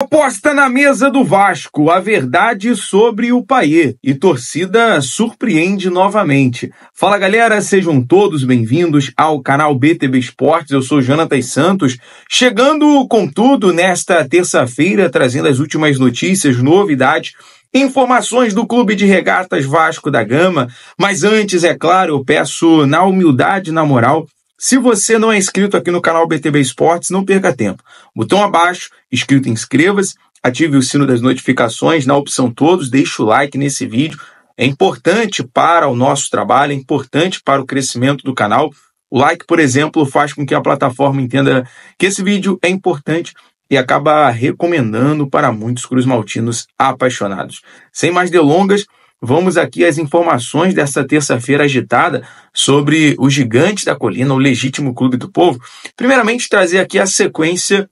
Proposta na mesa do Vasco, a verdade sobre o Paier. E torcida surpreende novamente. Fala galera, sejam todos bem-vindos ao canal BTB Esportes. Eu sou Jonatas Santos, chegando com tudo nesta terça-feira, trazendo as últimas notícias, novidades informações do Clube de Regatas Vasco da Gama. Mas antes, é claro, eu peço na humildade, na moral, se você não é inscrito aqui no canal BTB Esportes, não perca tempo. Botão abaixo, escrito inscreva-se, ative o sino das notificações na opção todos, deixe o like nesse vídeo. É importante para o nosso trabalho, é importante para o crescimento do canal. O like, por exemplo, faz com que a plataforma entenda que esse vídeo é importante e acaba recomendando para muitos cruzmaltinos apaixonados. Sem mais delongas, Vamos aqui às informações dessa terça-feira agitada sobre o Gigante da Colina, o legítimo clube do povo. Primeiramente, trazer aqui a sequência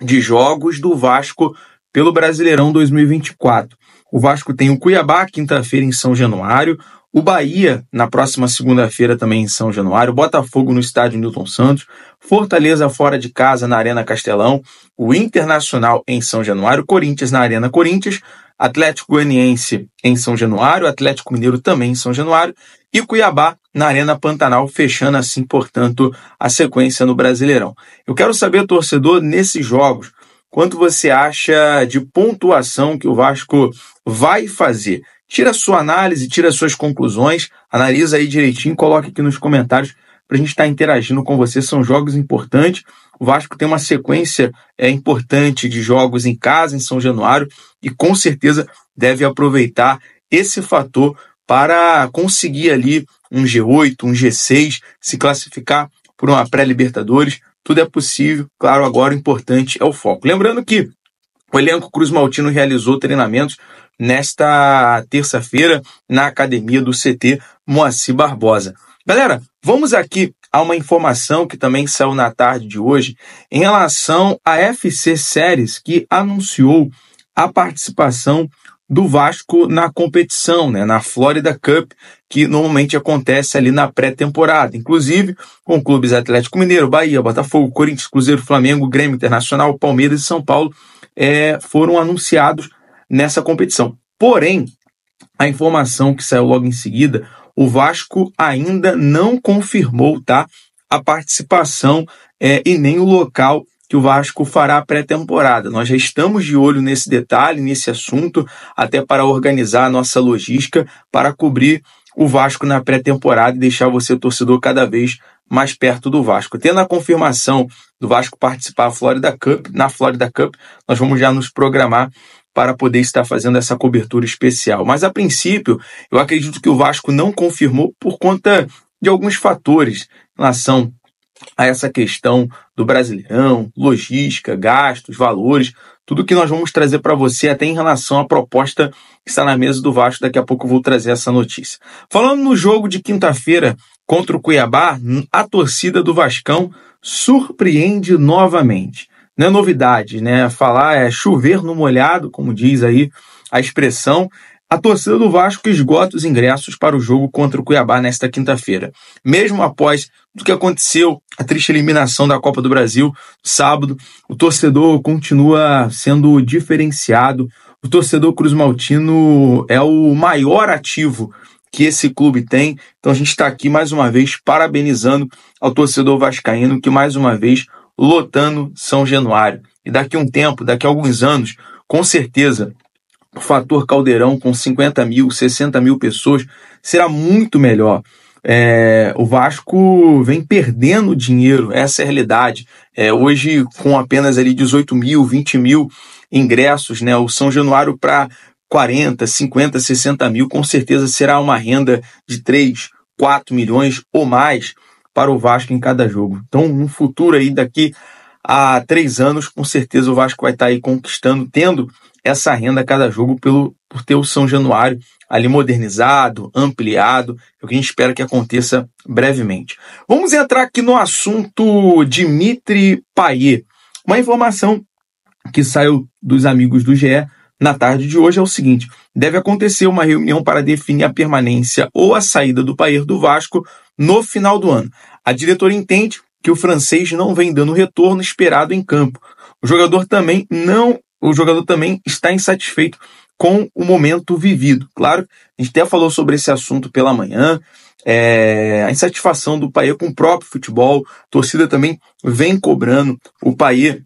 de jogos do Vasco pelo Brasileirão 2024. O Vasco tem o Cuiabá, quinta-feira, em São Januário. O Bahia, na próxima segunda-feira, também em São Januário. Botafogo no estádio Newton Santos. Fortaleza fora de casa, na Arena Castelão. O Internacional em São Januário. Corinthians na Arena Corinthians. Atlético Goianiense em São Januário, Atlético Mineiro também em São Januário e Cuiabá na Arena Pantanal, fechando assim, portanto, a sequência no Brasileirão. Eu quero saber, torcedor, nesses jogos, quanto você acha de pontuação que o Vasco vai fazer? Tira sua análise, tira suas conclusões, analisa aí direitinho, coloque aqui nos comentários para a gente estar tá interagindo com você. São jogos importantes. O Vasco tem uma sequência é, importante de jogos em casa, em São Januário, e com certeza deve aproveitar esse fator para conseguir ali um G8, um G6, se classificar por uma pré-Libertadores. Tudo é possível, claro, agora o importante é o foco. Lembrando que o elenco Cruz Maltino realizou treinamentos nesta terça-feira na academia do CT Moacir Barbosa. Galera, vamos aqui a uma informação que também saiu na tarde de hoje em relação à FC Séries que anunciou a participação do Vasco na competição, né, na Florida Cup, que normalmente acontece ali na pré-temporada, inclusive com clubes Atlético Mineiro, Bahia, Botafogo, Corinthians, Cruzeiro, Flamengo, Grêmio Internacional, Palmeiras e São Paulo é, foram anunciados nessa competição. Porém, a informação que saiu logo em seguida o Vasco ainda não confirmou tá, a participação é, e nem o local que o Vasco fará a pré-temporada. Nós já estamos de olho nesse detalhe, nesse assunto, até para organizar a nossa logística para cobrir o Vasco na pré-temporada e deixar você torcedor cada vez mais perto do Vasco. Tendo a confirmação do Vasco participar da Florida Cup, na Florida Cup, nós vamos já nos programar para poder estar fazendo essa cobertura especial. Mas a princípio, eu acredito que o Vasco não confirmou por conta de alguns fatores em relação a essa questão do Brasileirão, logística, gastos, valores, tudo que nós vamos trazer para você até em relação à proposta que está na mesa do Vasco, daqui a pouco eu vou trazer essa notícia. Falando no jogo de quinta-feira contra o Cuiabá, a torcida do Vascão surpreende novamente não é novidade, né? Falar é chover no molhado, como diz aí a expressão. A torcida do Vasco esgota os ingressos para o jogo contra o Cuiabá nesta quinta-feira. Mesmo após o que aconteceu, a triste eliminação da Copa do Brasil sábado, o torcedor continua sendo diferenciado. O torcedor Cruz Maltino é o maior ativo que esse clube tem. Então a gente está aqui mais uma vez parabenizando ao torcedor vascaíno que mais uma vez lotando São Januário. E daqui a um tempo, daqui a alguns anos, com certeza, o fator caldeirão com 50 mil, 60 mil pessoas será muito melhor. É, o Vasco vem perdendo dinheiro, essa é a realidade. É, hoje, com apenas ali 18 mil, 20 mil ingressos, né, o São Januário para 40, 50, 60 mil, com certeza será uma renda de 3, 4 milhões ou mais para o Vasco em cada jogo. Então, no futuro aí, daqui a três anos, com certeza o Vasco vai estar aí conquistando, tendo essa renda a cada jogo pelo, por ter o São Januário ali modernizado, ampliado, é o que a gente espera que aconteça brevemente. Vamos entrar aqui no assunto Dimitri Payet. Uma informação que saiu dos amigos do GE na tarde de hoje é o seguinte: deve acontecer uma reunião para definir a permanência ou a saída do Pair do Vasco no final do ano. A diretoria entende que o francês não vem dando o retorno esperado em campo. O jogador também não, o jogador também está insatisfeito com o momento vivido. Claro, a gente até falou sobre esse assunto pela manhã. É, a insatisfação do Paier com o próprio futebol, a torcida também vem cobrando o Paier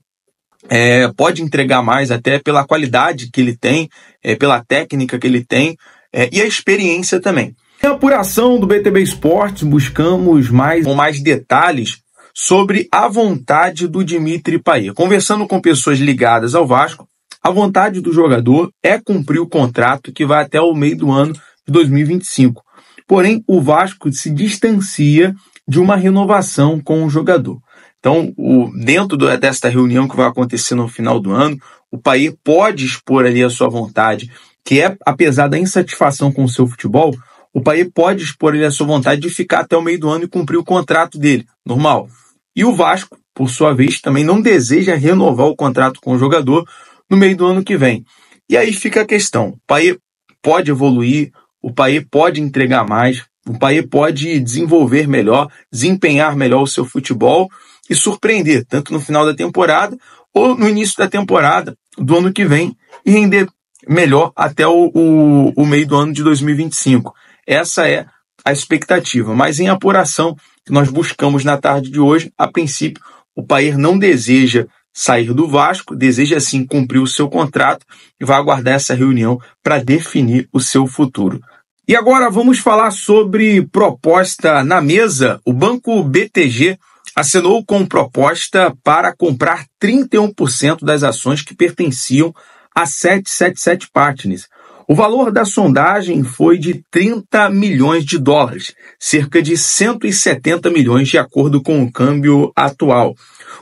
é, pode entregar mais até pela qualidade que ele tem, é, pela técnica que ele tem é, e a experiência também. Na apuração do BTB Esportes, buscamos mais, mais detalhes sobre a vontade do Dimitri Payet. Conversando com pessoas ligadas ao Vasco, a vontade do jogador é cumprir o contrato que vai até o meio do ano de 2025. Porém, o Vasco se distancia de uma renovação com o jogador. Então, o, dentro do, desta reunião que vai acontecer no final do ano, o país pode expor ali a sua vontade, que é, apesar da insatisfação com o seu futebol, o país pode expor ali a sua vontade de ficar até o meio do ano e cumprir o contrato dele, normal. E o Vasco, por sua vez, também não deseja renovar o contrato com o jogador no meio do ano que vem. E aí fica a questão: o país pode evoluir, o país pode entregar mais, o país pode desenvolver melhor, desempenhar melhor o seu futebol e surpreender, tanto no final da temporada ou no início da temporada do ano que vem e render melhor até o, o, o meio do ano de 2025. Essa é a expectativa. Mas em apuração que nós buscamos na tarde de hoje, a princípio, o Pair não deseja sair do Vasco, deseja sim cumprir o seu contrato e vai aguardar essa reunião para definir o seu futuro. E agora vamos falar sobre proposta na mesa. O Banco BTG assinou com proposta para comprar 31% das ações que pertenciam a 777 Partners. O valor da sondagem foi de 30 milhões de dólares, cerca de 170 milhões de acordo com o câmbio atual,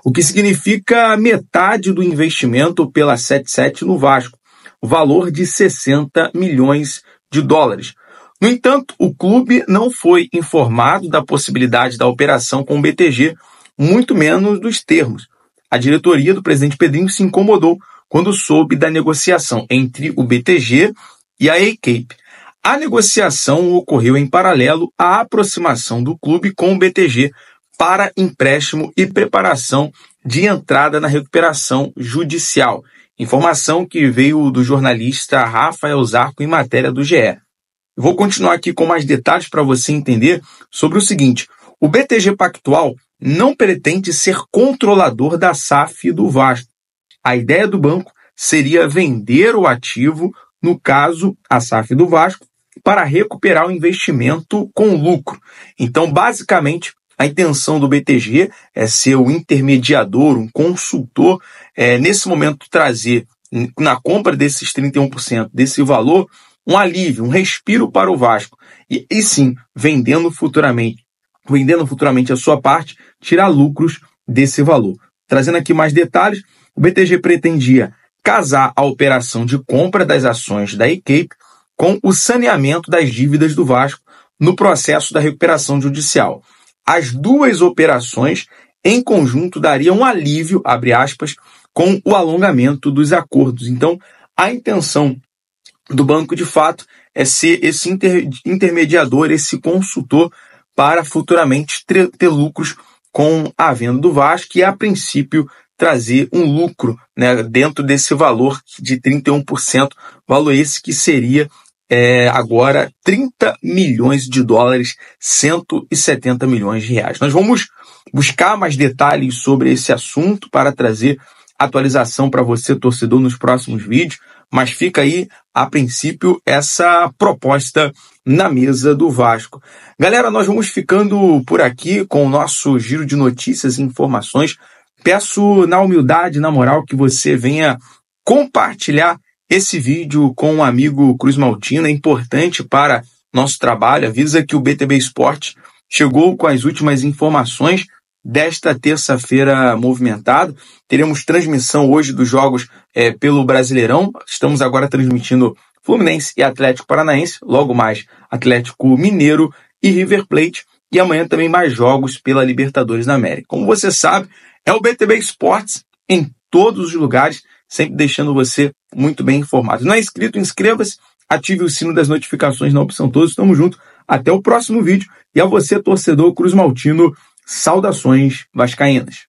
o que significa metade do investimento pela 77 no Vasco, valor de 60 milhões de dólares. No entanto, o clube não foi informado da possibilidade da operação com o BTG, muito menos dos termos. A diretoria do presidente Pedrinho se incomodou quando soube da negociação entre o BTG e a A-Cape. A negociação ocorreu em paralelo à aproximação do clube com o BTG para empréstimo e preparação de entrada na recuperação judicial. Informação que veio do jornalista Rafael Zarco em matéria do GE. Eu vou continuar aqui com mais detalhes para você entender sobre o seguinte: o BTG Pactual não pretende ser controlador da SAF do Vasco. A ideia do banco seria vender o ativo, no caso, a SAF do Vasco, para recuperar o investimento com lucro. Então, basicamente, a intenção do BTG é ser o intermediador, um consultor, é, nesse momento trazer na compra desses 31% desse valor um alívio, um respiro para o Vasco. E, e sim, vendendo futuramente, vendendo futuramente a sua parte, tirar lucros desse valor. Trazendo aqui mais detalhes, o BTG pretendia casar a operação de compra das ações da equipe com o saneamento das dívidas do Vasco no processo da recuperação judicial. As duas operações em conjunto dariam um alívio, abre aspas, com o alongamento dos acordos. Então, a intenção do banco de fato é ser esse inter, intermediador, esse consultor para futuramente ter, ter lucros com a venda do Vasco e a princípio trazer um lucro né, dentro desse valor de 31%, valor esse que seria é, agora 30 milhões de dólares, 170 milhões de reais. Nós vamos buscar mais detalhes sobre esse assunto para trazer atualização para você, torcedor, nos próximos vídeos. Mas fica aí, a princípio, essa proposta na mesa do Vasco. Galera, nós vamos ficando por aqui com o nosso giro de notícias e informações. Peço na humildade, na moral, que você venha compartilhar esse vídeo com um amigo Cruz Maltina. É importante para nosso trabalho. Avisa que o BTB Esporte chegou com as últimas informações desta terça-feira movimentado. Teremos transmissão hoje dos jogos é, pelo Brasileirão. Estamos agora transmitindo Fluminense e Atlético Paranaense, logo mais Atlético Mineiro e River Plate. E amanhã também mais jogos pela Libertadores da América. Como você sabe, é o BTB Esportes em todos os lugares, sempre deixando você muito bem informado. Não é inscrito? Inscreva-se, ative o sino das notificações na opção todos. Tamo junto. Até o próximo vídeo. E a você, torcedor Cruz Maltino. Saudações vascaínas.